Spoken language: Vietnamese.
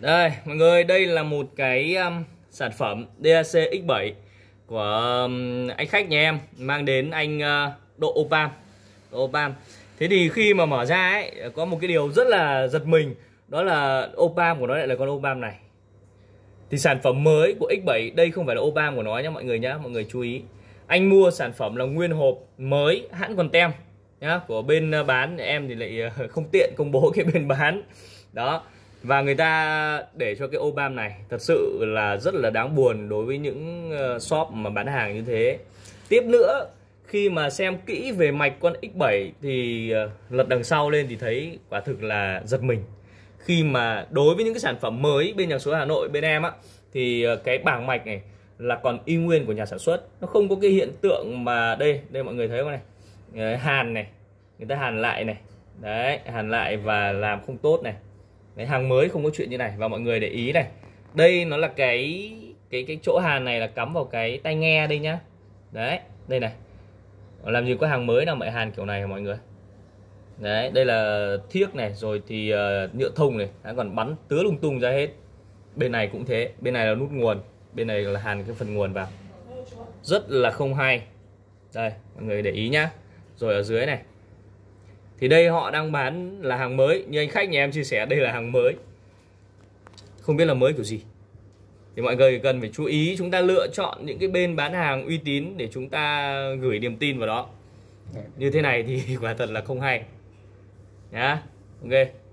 Đây, mọi người, đây là một cái um, sản phẩm DAC X7 của um, anh khách nhà em mang đến anh uh, Độ Opam. Độ Opam. Thế thì khi mà mở ra ấy, có một cái điều rất là giật mình, đó là Opam của nó lại là con Opam này. Thì sản phẩm mới của X7 đây không phải là Opam của nó nhá mọi người nhé, mọi người chú ý. Anh mua sản phẩm là nguyên hộp mới hãng còn tem nhá, của bên uh, bán em thì lại uh, không tiện công bố cái bên bán. Đó và người ta để cho cái ô này thật sự là rất là đáng buồn đối với những ờ, shop mà bán hàng như thế tiếp nữa khi mà xem kỹ về mạch con X7 thì ờ, lật đằng sau lên thì thấy quả thực là giật mình khi mà đối với những cái sản phẩm mới bên nhà số Hà Nội bên em á thì ờ, cái bảng mạch này là còn y nguyên của nhà sản xuất nó không có cái hiện tượng mà đây đây mọi người thấy không này hàn này người ta hàn lại này đấy hàn lại và làm không tốt này cái hàng mới không có chuyện như này và mọi người để ý này đây nó là cái cái cái chỗ hàn này là cắm vào cái tai nghe đây nhá đấy đây này làm gì có hàng mới nào mẹ hàn kiểu này mọi người đấy đây là thiếc này rồi thì uh, nhựa thông này đã còn bắn tứa lung tung ra hết bên này cũng thế bên này là nút nguồn bên này là hàn cái phần nguồn vào rất là không hay đây mọi người để ý nhá rồi ở dưới này thì đây họ đang bán là hàng mới như anh khách nhà em chia sẻ đây là hàng mới không biết là mới kiểu gì thì mọi người cần phải chú ý chúng ta lựa chọn những cái bên bán hàng uy tín để chúng ta gửi niềm tin vào đó dạ. như thế này thì quả thật là không hay nhá ok